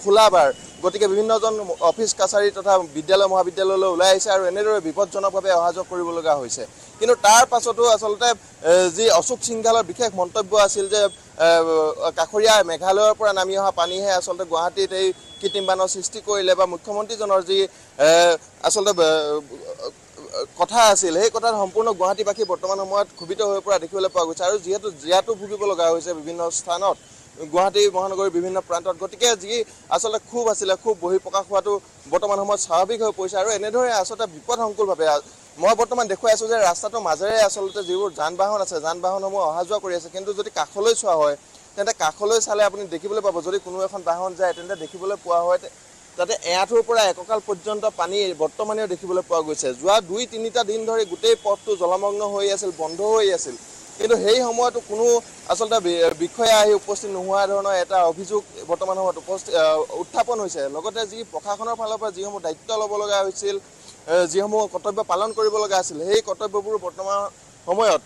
Speaker 8: খোলা বাৰ গতিকে বিভিন্নজন অফিচ কাছাৰী তথা বিদ্যালয় মহাবিদ্যালয়লৈ ওলাই আহিছে আৰু এনেদৰে বিপদজনকভাৱে অহা যোৱা কৰিবলগা হৈছে কিন্তু তাৰ পাছতো আচলতে যি অশোক সিংঘালৰ বিশেষ মন্তব্য আছিল যে কাষৰীয়া মেঘালয়ৰ পৰা নামি অহা পানীহে আচলতে গুৱাহাটীত এই কৃত্ৰিম বানৰ সৃষ্টি কৰিলে বা মুখ্যমন্ত্ৰীজনৰ যি আচলতে কথা আছিল সেই কথাত সম্পূৰ্ণ গুৱাহাটীবাসী বৰ্তমান সময়ত ক্ষোভিত হৈ পৰা দেখিবলৈ পোৱা গৈছে আৰু যিহেতু জীয়াতো ভুগিব লগা হৈছে বিভিন্ন স্থানত গুৱাহাটী মহানগৰীৰ বিভিন্ন প্ৰান্তত গতিকে যি আচলতে ক্ষোভ আছিলে ক্ষোভ বহি প্ৰকাশ হোৱাটো বৰ্তমান সময়ত স্বাভাৱিক হৈ পৰিছে আৰু এনেদৰে আচলতে বিপদসংকুলভাৱে মই বৰ্তমান দেখুৱাই আছোঁ যে ৰাস্তাটোৰ মাজেৰে আচলতে যিবোৰ যান বাহন আছে যান বাহনসমূহ অহা যোৱা কৰি আছে কিন্তু যদি কাষলৈ চোৱা হয় তেন্তে কাষলৈ চালে আপুনি দেখিবলৈ পাব যদি কোনো এখন বাহন যায় তেন্তে দেখিবলৈ পোৱা হয় তাতে এআঠুৰ পৰা একঁকাল পৰ্যন্ত পানী বৰ্তমানেও দেখিবলৈ পোৱা গৈছে যোৱা দুই তিনিটা দিন ধৰি গোটেই পথটো জলমগ্ন হৈ আছিল বন্ধ হৈ আছিল কিন্তু সেই সময়তো কোনো আচলতে বিষয়া আহি উপস্থিত নোহোৱা ধৰণৰ এটা অভিযোগ বৰ্তমান সময়ত উপস্থিত উত্থাপন হৈছে লগতে যি প্ৰশাসনৰ ফালৰ পৰা যিসমূহ দায়িত্ব ল'ব লগা হৈছিল যিসমূহ কৰ্তব্য পালন কৰিব লগা আছিল সেই কৰ্তব্যবোৰ বৰ্তমান সময়ত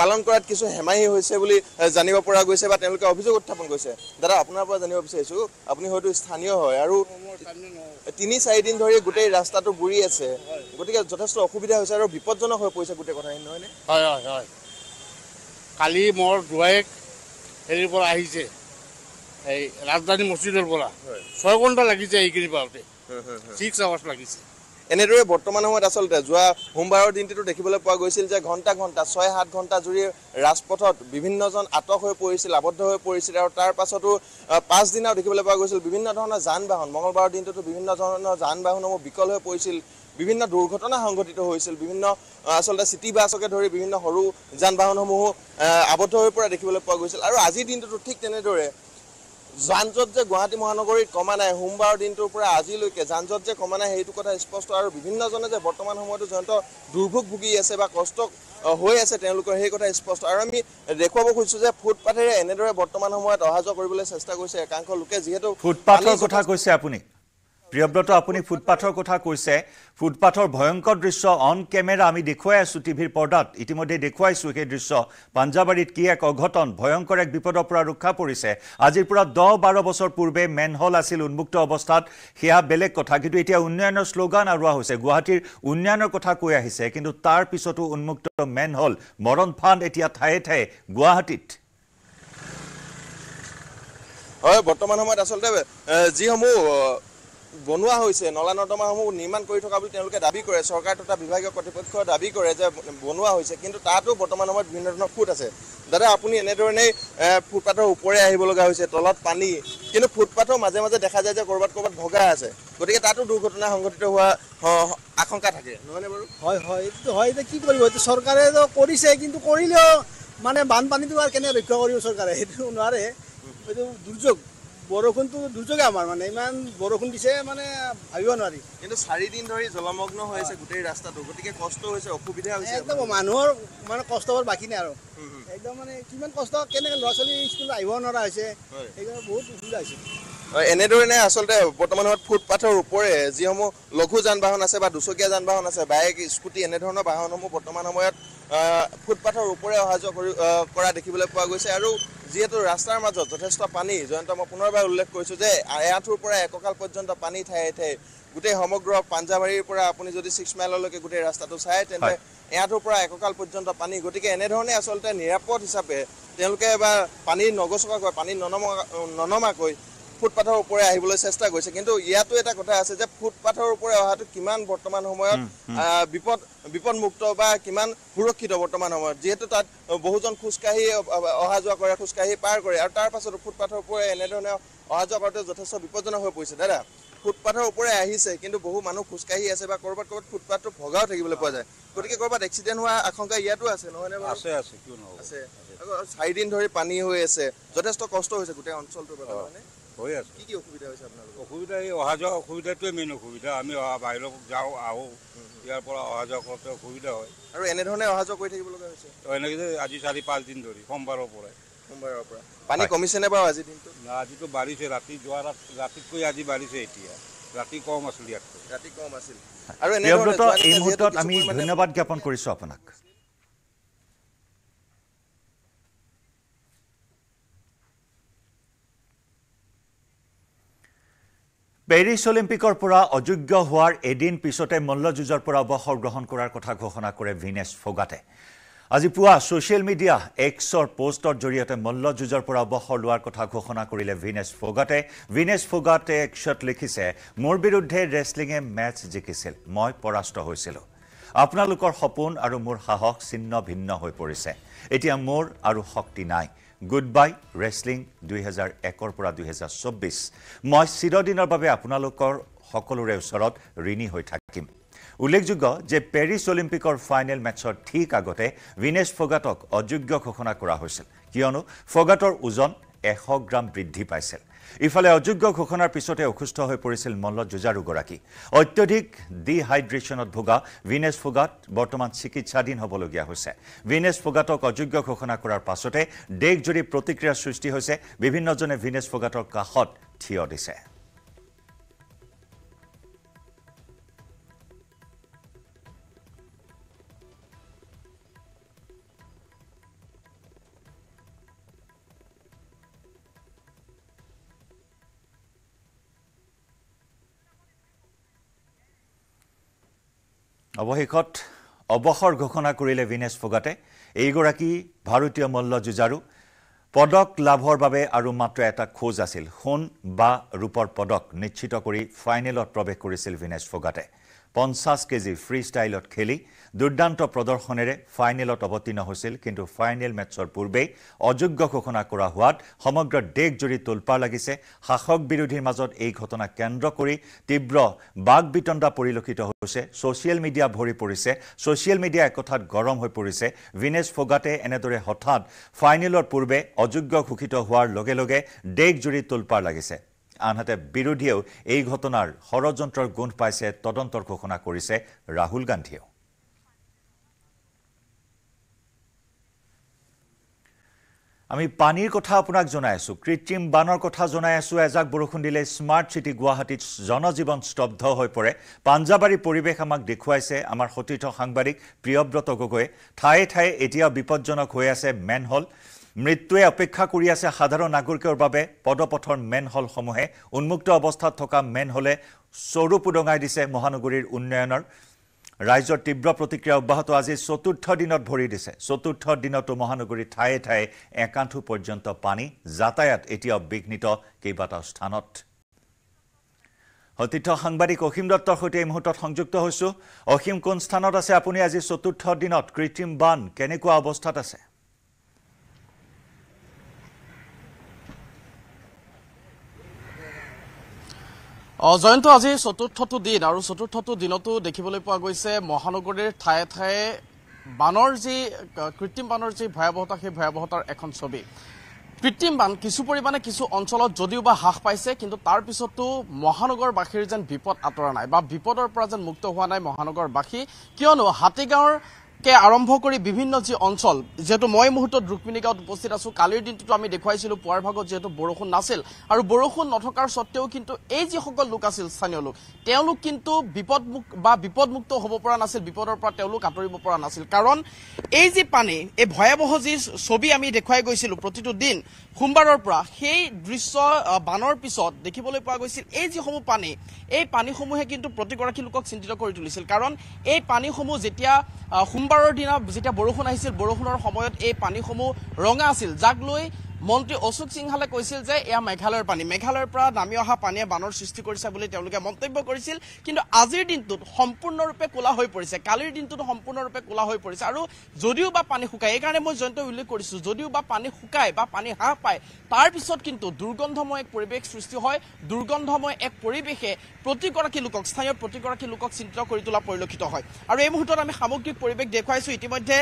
Speaker 8: পালন কৰাত কিছু হেমাহি হৈছে বুলি জানিব পৰা গৈছে বা তেওঁলোকে অভিযোগ উত্থাপন কৰিছে দাদা আপোনাৰ পৰা জানিব বিচাৰিছোঁ আপুনি হয়তো স্থানীয় হয় আৰু তিনি চাৰিদিন ধৰি গোটেই ৰাস্তাটো বুৰি আছে গতিকে যথেষ্ট অসুবিধা হৈছে আৰু বিপদজনক হৈ পৰিছে গোটেই কথাখিনি হয়নে
Speaker 7: হয় হয় হয় কালি মোৰ দুৱাইক হেৰিৰ পৰা আহিছে এই ৰাজধানী মছজিদৰ পৰা ছয় ঘণ্টা লাগিছে এইখিনি পাওঁতে ছিক্স আৱাৰ্ছ লাগিছে এনেদৰে বৰ্তমান সময়ত আচলতে
Speaker 8: যোৱা সোমবাৰৰ দিনটোতো দেখিবলৈ পোৱা গৈছিল যে ঘণ্টা ঘণ্টা ছয় সাত ঘণ্টা জুৰি ৰাজপথত বিভিন্নজন আটক হৈ পৰিছিল আবদ্ধ হৈ পৰিছিল আৰু তাৰ পাছতো পাঁচদিনাও দেখিবলৈ পোৱা গৈছিল বিভিন্ন ধৰণৰ যান বাহন মঙলবাৰৰ দিনটোতো বিভিন্ন ধৰণৰ যান বাহনসমূহ বিকল হৈ পৰিছিল বিভিন্ন দুৰ্ঘটনা সংঘটিত হৈছিল বিভিন্ন আচলতে চিটি বাছকে ধৰি বিভিন্ন সৰু যান বাহনসমূহো আৱদ্ধ হৈ পৰা দেখিবলৈ পোৱা গৈছিল আৰু আজিৰ দিনটোতো ঠিক তেনেদৰে যান জঁট যে গুৱাহাটী মহানগৰীত কমা নাই সোমবাৰৰ দিনটোৰ পৰা আজিলৈকে যান জঁট যে কমা নাই সেইটো কথা স্পষ্ট আৰু বিভিন্নজনে যে বৰ্তমান সময়তো যন্ত দুৰ্ভোগ ভুগি আছে বা কষ্ট হৈ আছে তেওঁলোকৰ সেই কথা স্পষ্ট আৰু আমি দেখুৱাব খুজিছোঁ যে ফুটপাথেৰে এনেদৰে বৰ্তমান সময়ত অহা যোৱা কৰিবলৈ চেষ্টা কৰিছে একাংশ লোকে যিহেতু ফুটপাথৰ
Speaker 1: কথা কৈছে আপুনি প্ৰিয়ব্ৰত আপুনি ফুটপাথৰ কথা কৈছে ফুটপাথৰ ভয়ংকৰ দৃশ্য অন কেমেৰা আমি দেখুৱাই আছোঁ টিভিৰ পৰ্দাত ইতিমধ্যে দেখুৱাইছোঁ সেই দৃশ্য পাঞ্জাবাৰীত কি এক অঘটন ভয়ংকৰ এক বিপদৰ পৰা ৰক্ষা পৰিছে আজিৰ পৰা দহ বাৰ বছৰ পূৰ্বে মেন হল আছিল উন্মুক্ত অৱস্থাত সেয়া বেলেগ কথা কিন্তু এতিয়া উন্নয়নৰ শ্লোগান আৰোৱা হৈছে গুৱাহাটীৰ উন্নয়নৰ কথা কৈ আহিছে কিন্তু তাৰ পিছতো উন্মুক্ত মেন হল মৰণ ফান্দ এতিয়া ঠায়ে ঠায়ে গুৱাহাটীত
Speaker 8: হয় বৰ্তমান সময়ত আচলতে যিসমূহ বনোৱা হৈছে নলা নৰ্দমাসমূহ নিৰ্মাণ কৰি থকা বুলি তেওঁলোকে দাবী কৰে চৰকাৰ তথা বিভাগীয় কৰ্তৃপক্ষই দাবী কৰে যে বনোৱা হৈছে কিন্তু তাতো বৰ্তমান সময়ত বিভিন্ন ধৰণৰ ফুট আছে দাদা আপুনি এনেধৰণেই ফুটপাথৰ ওপৰে আহিব লগা হৈছে তলত পানী কিন্তু ফুটপাথৰ মাজে মাজে দেখা যায় যে ক'ৰবাত ক'ৰবাত ভগা আছে গতিকে তাতো দুৰ্ঘটনা সংঘটিত হোৱা আশংকা থাকে নহয়নে বাৰু হয় হয় এইটো হয় এতিয়া কি কৰিব এইটো চৰকাৰেতো কৰিছে কিন্তু কৰিলেও মানে বানপানীটো আৰু কেনে ৰক্ষা কৰিব চৰকাৰে সেইটো নোৱাৰে এইটো দুৰ্যোগ বৰষুণটো দুৰ্যোগে আমাৰ
Speaker 3: মানে ইমান বৰষুণ দিছে মানে ভাবিব নোৱাৰি
Speaker 8: কিন্তু চাৰিদিন ধৰি জলমগ্ন হৈ আছে গোটেই ৰাস্তাটো গতিকে কষ্ট হৈছে অসুবিধা হৈছে একদম মানুহৰ
Speaker 3: মানে কষ্ট হোৱাৰ বাকী নাই আৰু
Speaker 8: একদম মানে কিমান কষ্ট কেনেকৈ ল'ৰা ছোৱালী স্কুল আহিব নোৱাৰা হৈছে সেইকাৰণে বহুত অসুবিধা হৈছে এনেধৰণে আচলতে বৰ্তমান সময়ত ফুটপাথৰ ওপৰে যিসমূহ লঘু যান বাহন আছে বা দুচকীয়া যান বাহন আছে বাইক স্কুটি এনেধৰণৰ বাহনসমূহ বৰ্তমান সময়ত ফুটপাথৰ ওপৰে অহা যোৱা কৰি কৰা দেখিবলৈ পোৱা গৈছে আৰু যিহেতু ৰাস্তাৰ মাজত যথেষ্ট পানী জয়ন্ত মই পুনৰবাৰ উল্লেখ কৰিছোঁ যে এআঠুৰ পৰা একঁকাল পৰ্যন্ত পানী ঠায়ে ঠায়ে গোটেই সমগ্ৰ পাঞ্জাবাৰীৰ পৰা আপুনি যদি ছিক্স মাইললৈকে গোটেই ৰাস্তাটো চায় তেন্তে এআঠুৰ পৰা একঁকাল পৰ্যন্ত পানী গতিকে এনেধৰণে আচলতে নিৰাপদ হিচাপে তেওঁলোকে বা পানী নগচকাকৈ পানী ননমা ননমাকৈ ফুটপাথৰ ওপৰে আহিবলৈ চেষ্টা কৰিছে কিন্তু ইয়াতো এটা কথা আছে যে ফুটপাথৰ ওপৰে অহাটো কিমান বৰ্তমান সময়ত বিপদ বিপদমুক্ত বা কিমান সুৰক্ষিত বৰ্তমান সময়ত যিহেতু তাত বহুজন খোজকাঢ়ি অহা যোৱা কৰে খোজকাঢ়ি পাৰ কৰে আৰু তাৰ পাছতো ফুটপাথৰ ওপৰে এনেধৰণে অহা যোৱা কৰোঁতে যথেষ্ট বিপদজনক হৈ পৰিছে দাদা ফুটপাথৰ ওপৰে আহিছে কিন্তু বহু মানুহ খোজকাঢ়ি আছে বা ক'ৰবাত ক'ৰবাত ফুটপাথটো ভগাও থাকিবলৈ পোৱা যায় গতিকে ক'ৰবাত এক্সিডেণ্ট হোৱা আশংকা ইয়াতো আছে নহয়নে আছে আছে কিয় নহয় আছে চাৰিদিন ধৰি পানী হৈ আছে যথেষ্ট কষ্ট হৈছে গোটেই অঞ্চলটোৰ বাবে হৈ আছে
Speaker 4: অসুবিধা এই অহা যোৱা অসুবিধাটোৱে মেইন অসুবিধা আমি বাহিৰলৈ যাওঁ আহোঁ ইয়াৰ পৰা অহা যোৱা কৰোঁতে অসুবিধা হয়
Speaker 8: আৰু এনেধৰণে অহা যোৱা কৰি থাকিব লগা হৈছে
Speaker 4: এনেকৈ আজি চাৰি পাঁচদিন ধৰি সোমবাৰৰ পৰাই
Speaker 8: সোমবাৰৰ পৰা পানী কমিছেনে বাৰু আজি
Speaker 4: দিনটো আজিতো বাঢ়িছে ৰাতি যোৱা ৰাতিতকৈ আজি বাঢ়িছে এতিয়া ৰাতি কম আছিল ইয়াতকৈ ৰাতি কম আছিল আৰু এই মুহূৰ্তত
Speaker 1: আমি ধন্যবাদ জ্ঞাপন কৰিছোঁ আপোনাক পেৰিছ অলিম্পিকৰ পৰা অযোগ্য হোৱাৰ এদিন পিছতে মল্লযুঁজৰ পৰা অৱসৰ গ্ৰহণ কৰাৰ কথা ঘোষণা কৰে ভিনেছ ফোগাটে আজি পুৱা ছ'চিয়েল মিডিয়া এক্সৰ পোষ্টৰ জৰিয়তে মল্লযুঁজৰ পৰা অৱসৰ লোৱাৰ কথা ঘোষণা কৰিলে ভিনেছ ফোগাটে ভিনেছ ফোগাটে এক্সত লিখিছে মোৰ বিৰুদ্ধে ৰেচলিঙে মেচ জিকিছিল মই পৰাস্ত হৈছিলোঁ আপোনালোকৰ সপোন আৰু মোৰ সাহস ছিন্ন ভিন্ন হৈ পৰিছে এতিয়া মোৰ আৰু শক্তি নাই গুড বাই ৰেচলিং দুহেজাৰ একৰ পৰা দুহেজাৰ চৌব্বিছ মই চিৰদিনৰ বাবে আপোনালোকৰ সকলোৰে ওচৰত ঋণী হৈ থাকিম উল্লেখযোগ্য যে পেৰিছ অলিম্পিকৰ ফাইনেল মেটছৰ ঠিক আগতে বিনেশ ফগাটক অযোগ্য ঘোষণা কৰা হৈছিল কিয়নো ফগাটৰ ওজন এশ গ্ৰাম বৃদ্ধি পাইছিল ইফালে অযোগ্য ঘোষণাৰ পিছতে অসুস্থ হৈ পৰিছিল মল্ল যুঁজাৰুগৰাকী অত্যধিক ডিহাইড্ৰেশ্যনত ভোগা ভিনেছ ফোগাত বৰ্তমান চিকিৎসাধীন হ'বলগীয়া হৈছে ভিনেছ ফুগাটক অযোগ্য ঘোষণা কৰাৰ পাছতে দেশজুৰি প্ৰতিক্ৰিয়াৰ সৃষ্টি হৈছে বিভিন্নজনে ভিনেছ ফুগাটৰ কাষত থিয় দিছে অৱশেষত অৱসৰ ঘোষণা কৰিলে বিনেশ ফোগাটে এইগৰাকী ভাৰতীয় মল্ল যুঁজাৰু পদক লাভৰ বাবে আৰু মাত্ৰ এটা খোজ আছিল সোণ বা ৰূপৰ পদক নিশ্চিত কৰি ফাইনেলত প্ৰৱেশ কৰিছিল বিনেশ ফোগাটে পঞ্চাছ কেজি ফ্ৰী ষ্টাইলত খেলি দুৰ্দান্ত প্ৰদৰ্শনেৰে ফাইনেলত অৱতীৰ্ণ হৈছিল কিন্তু ফাইনেল মেটছৰ পূৰ্বেই অযোগ্য ঘোষণা কৰা হোৱাত সমগ্ৰ দেশজুৰি তোলপাৰ লাগিছে শাসক বিৰোধীৰ মাজত এই ঘটনা কেন্দ্ৰ কৰি তীব্ৰ বাক বিতণ্ডা পৰিলক্ষিত হৈছে ছ'চিয়েল মিডিয়া ভৰি পৰিছে ছ'চিয়েল মিডিয়া একোঠাত গৰম হৈ পৰিছে ভিনেশ ফোগাটে এনেদৰে হঠাৎ ফাইনেলৰ পূৰ্বে অযোগ্য ঘোষিত হোৱাৰ লগে লগে দেশজুৰি তোলপাৰ লাগিছে আনহাতে বিৰোধীয়েও এই ঘটনাৰ ষড়যন্ত্ৰৰ গোন্ধ পাইছে তদন্তৰ ঘোষণা কৰিছে ৰাহুল গান্ধীয়েও আমি পানীৰ কথা আপোনাক জনাই জানাই কৃত্ৰিম বানৰ কথা জনাই আছো এজাক বৰষুণ দিলে স্মাৰ্ট চিটি গুৱাহাটীত জনজীৱন স্তব্ধ হৈ পৰে পাঞ্জাবাৰী পৰিৱেশ আমাক দেখুৱাইছে আমাৰ সতীৰ্থ সাংবাদিক প্ৰিয়ব্ৰত গগৈয়ে ঠায়ে ঠায়ে এতিয়াও বিপদজনক হৈ আছে মেনহল হল মৃত্যুৱে অপেক্ষা কৰি আছে সাধাৰণ নাগৰিকৰ বাবে পদপথৰ হলসমূহে উন্মুক্ত অৱস্থাত থকা হলে স্বৰূপ উদঙাই দিছে মহানগৰীৰ উন্নয়নৰ ৰাইজৰ তীব্ৰ প্ৰতিক্ৰিয়া অব্যাহত আজি চতুৰ্থ দিনত ভৰি দিছে চতুৰ্থ দিনতো মহানগৰীৰ ঠায়ে ঠায়ে একাণ্ঠো পৰ্যন্ত পানী যাতায়াত এতিয়াও বিঘ্নিত কেইবাটাও স্থানত সতীৰ্থ সাংবাদিক অসীম দত্তৰ সৈতে এই মুহূৰ্তত সংযুক্ত হৈছোঁ অসীম কোন স্থানত আছে আপুনি আজি চতুৰ্থ দিনত কৃত্ৰিম বান কেনেকুৱা অৱস্থাত আছে
Speaker 3: জয়ন্ত আজি চতুৰ্থটো দিন আৰু চতুৰ্থটো দিনতো দেখিবলৈ পোৱা গৈছে মহানগৰীৰ ঠায়ে ঠায়ে বানৰ যি কৃত্ৰিম বানৰ যি ভয়াৱহতা সেই ভয়াৱহতাৰ এখন ছবি কৃত্ৰিম বান কিছু পৰিমাণে কিছু অঞ্চলত যদিও বা হ্ৰাস পাইছে কিন্তু তাৰ পিছতো মহানগৰবাসীৰ যেন বিপদ আঁতৰা নাই বা বিপদৰ পৰা যেন মুক্ত হোৱা নাই মহানগৰবাসী কিয়নো হাতীগাঁৱৰ কে আৰম্ভ কৰি বিভিন্ন যি অঞ্চল যিহেতু মই মুহূৰ্তত ৰুক্মিণী গাঁৱত উপস্থিত আছো কালিৰ দিনটোতো আমি দেখুৱাইছিলো পুৱাৰ ভাগত যিহেতু বৰষুণ নাছিল আৰু বৰষুণ নথকাৰ স্বত্তেও কিন্তু এই যিসকল লোক আছিল স্থানীয় লোক তেওঁলোক কিন্তু বিপদমুখ বা বিপদমুক্ত হ'ব পৰা নাছিল বিপদৰ পৰা তেওঁলোক আঁতৰিব পৰা নাছিল কাৰণ এই যি পানী এই ভয়াৱহ যি ছবি আমি দেখুৱাই গৈছিলো প্ৰতিটো দিন সোমবাৰৰ পৰা সেই দৃশ্য বানৰ পিছত দেখিবলৈ পোৱা গৈছিল এই যিসমূহ পানী এই পানীসমূহে কিন্তু প্ৰতিগৰাকী লোকক চিন্তিত কৰি তুলিছিল কাৰণ এই পানীসমূহ যেতিয়া সোমবাৰৰ দিনা যেতিয়া বৰষুণ আহিছিল বৰষুণৰ সময়ত এই পানীসমূহ ৰঙা আছিল যাক লৈ মন্ত্ৰী অশোক সিংহালে কৈছিল যে এয়া মেঘালয়ৰ পানী মেঘালয়ৰ পৰা নামি অহা পানীয়ে বানৰ সৃষ্টি কৰিছে বুলি তেওঁলোকে মন্তব্য কৰিছিল কিন্তু আজিৰ দিনটোত সম্পূৰ্ণৰূপে কোলা হৈ পৰিছে কালিৰ দিনটোত সম্পূৰ্ণৰূপে কোলা হৈ পৰিছে আৰু যদিও বা পানী শুকায় এইকাৰণে মই জয়ন্ত উল্লেখ কৰিছোঁ যদিও বা পানী শুকায় বা পানী হাঁহ পায় তাৰপিছত কিন্তু দুৰ্গন্ধময় এক পৰিৱেশ সৃষ্টি হয় দুৰ্গন্ধময় এক পৰিৱেশে প্ৰতিগৰাকী লোকক স্থানীয় প্ৰতিগৰাকী লোকক চিন্তিত কৰি তোলা পৰিলক্ষিত হয় আৰু এই মুহূৰ্তত আমি সামগ্ৰিক পৰিৱেশ দেখুৱাইছোঁ ইতিমধ্যে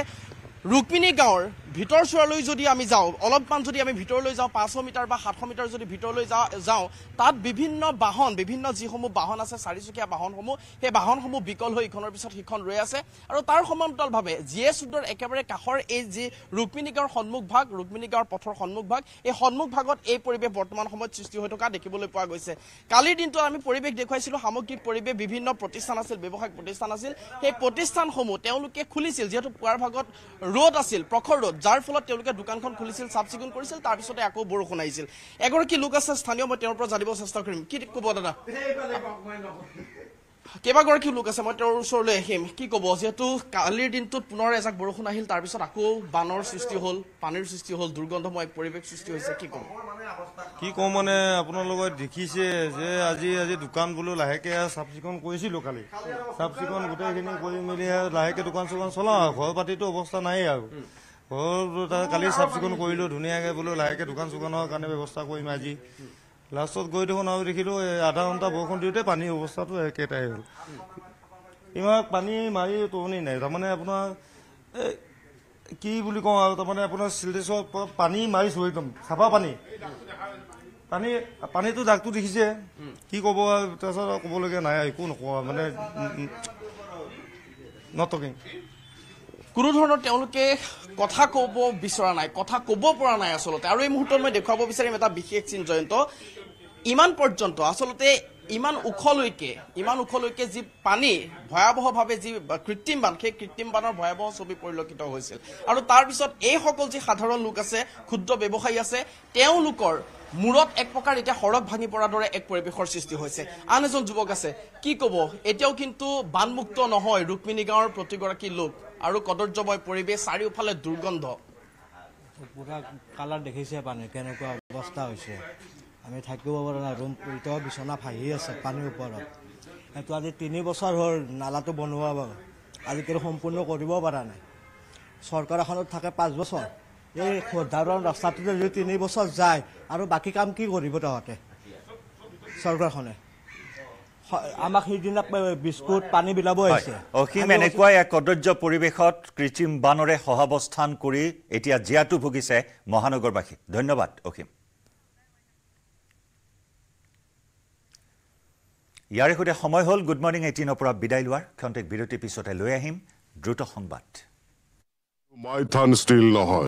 Speaker 3: ৰুক্মিণী গাঁৱৰ ভিতৰচোৱালৈ যদি আমি যাওঁ অলপমান যদি আমি ভিতৰলৈ যাওঁ পাঁচশ মিটাৰ বা সাতশ মিটাৰ যদি ভিতৰলৈ যা যাওঁ তাত বিভিন্ন বাহন বিভিন্ন যিসমূহ বাহন আছে চাৰিচকীয়া বাহনসমূহ সেই বাহনসমূহ বিকল হৈ ইখনৰ পিছত সিখন ৰৈ আছে আৰু তাৰ সমান্তৰালভাৱে জি এছ ৰোডৰ একেবাৰে কাষৰ এই যি ৰুক্মিণী গাঁৱৰ সন্মুখভাগ ৰুক্মিণী গাঁৱৰ পথৰ ভাগ এই সন্মুখ ভাগত এই পৰিৱেশ বৰ্তমান সময়ত সৃষ্টি হৈ থকা দেখিবলৈ পোৱা গৈছে কালিৰ দিনটোত আমি পৰিৱেশ দেখুৱাইছিলোঁ সামগ্ৰিক পৰিৱেশ বিভিন্ন প্ৰতিষ্ঠান আছিল ব্যৱসায়িক প্ৰতিষ্ঠান আছিল সেই প্ৰতিষ্ঠানসমূহ তেওঁলোকে খুলিছিল যিহেতু পুৱাৰ ভাগত ৰ'দ আছিল প্ৰখৰ ৰ'দ যাৰ ফলত তেওঁলোকে দোকানখন খুলিছিল চাফ চিকুণ কৰিছিল তাৰপিছতে আকৌ বৰষুণ আহিছিল এগৰাকী লোক আছে স্থানীয় মই তেওঁৰ পৰা জানিব চেষ্টা কৰিম কি কব দাদা কেইবাগৰাকী লোক আছে মই তেওঁৰ ওচৰলৈ আহিম কি ক'ব যিহেতু কালিৰ দিনটোত পুনৰ এজাক বৰষুণ আহিল তাৰপিছত আকৌ বানৰ সৃষ্টি হ'ল পানীৰ সৃষ্টি হ'ল
Speaker 8: দুৰ্গন্ধময় পৰিৱেশ সৃষ্টি হৈছে কি ক'ম কি ক'ম মানে আপোনালোকে দেখিছে যে আজি আজি দোকান বোলো লাহেকৈ চাফ চিকুণ কৰিছিলোঁ কালি চাফ চিকুণ গোটেইখিনি কৰি মেলি লাহেকৈ দোকান চোকান চলাওঁ আৰু ঘৰ পাতিটো অৱস্থা নাই আৰু ঘৰ কালি চাফ চিকুণ কৰিলোঁ ধুনীয়াকৈ বোলো লাহেকৈ দোকান চোকানৰ কাৰণে ব্যৱস্থা কৰিম আজি লাষ্টত গৈ দেখোন আৰু দেখিলোঁ এই আধা ঘণ্টা বৰষুণ দিওঁতে পানীৰ অৱস্থাটো একেটাই হ'ল ইমান পানী মাৰি তৰণি নাই তাৰমানে আপোনাৰ এই কি বুলি কওঁ আৰু তাৰমানে আপোনাৰ শিলদেশ্বৰ পানী
Speaker 7: মাৰিছোঁ একদম চাফা পানী পানী পানীটো ডাকটো দেখিছে কি ক'ব তাৰপিছত ক'বলগীয়া নাই একো নকওঁ মানে
Speaker 3: নটকিং কোনো ধৰণৰ তেওঁলোকে কথা ক'ব বিচৰা নাই কথা ক'ব পৰা নাই আচলতে আৰু এই মুহূৰ্তত মই দেখুৱাব বিচাৰিম এটা বিশেষ চিন জয়ন্ত ইমান পৰ্যন্ত আচলতে ইমান ওখলৈকে ইমান ওখলৈকে যি পানী ভয়াৱহভাৱে যি কৃত্ৰিম বান সেই কৃত্ৰিম বানৰ ভয়াৱহ ছবি পৰিলক্ষিত হৈছিল আৰু তাৰপিছত এইসকল যি সাধাৰণ লোক আছে ক্ষুদ্ৰ ব্যৱসায়ী আছে তেওঁলোকৰ মূৰত এক প্ৰকাৰ এতিয়া সৰগ ভাঙি পৰাৰ দৰে এক পৰিৱেশৰ সৃষ্টি হৈছে আন এজন যুৱক আছে কি ক'ব এতিয়াও কিন্তু বানমুক্ত নহয় ৰুক্মিণী গাঁৱৰ প্ৰতিগৰাকী লোক আৰু কদৰ্যময় পৰিৱেশ চাৰিওফালে দুৰ্গন্ধ পুৰা কালাৰ দেখিছে পানী কেনেকুৱা অৱস্থা হৈছে আমি থাকিব পৰা নাই ৰুম এতিয়াও বিচনা ভাহি আছে পানীৰ ওপৰত সেইটো আজি তিনি বছৰ হ'ল নালাটো বনোৱা বাৰু আজিকালি সম্পূৰ্ণ কৰিব পৰা নাই চৰকাৰ এখনত থাকে পাঁচ বছৰ এই সাধাৰণ ৰাস্তাটোতে যদি তিনি বছৰ যায় আৰু বাকী কাম কি কৰিব তহঁতে চৰকাৰখনে
Speaker 1: আমাক সেইদিনা বিস্কুট পানী বিলাব হৈছে অসীম এনেকুৱাই এক অদৰ্য পৰিৱেশত কৃত্ৰিম বানৰে সহাৱস্থান কৰি এতিয়া জীয়াটো ভুগিছে মহানগৰবাসীক ধন্যবাদ অসীম ইয়াৰে সৈতে সময় হ'ল গুড মৰ্ণিং এইটিনৰ পৰা বিদায় লোৱাৰ ক্ষন্তেক বিৰতিৰ পিছতে লৈ আহিম দ্ৰুত সংবাদ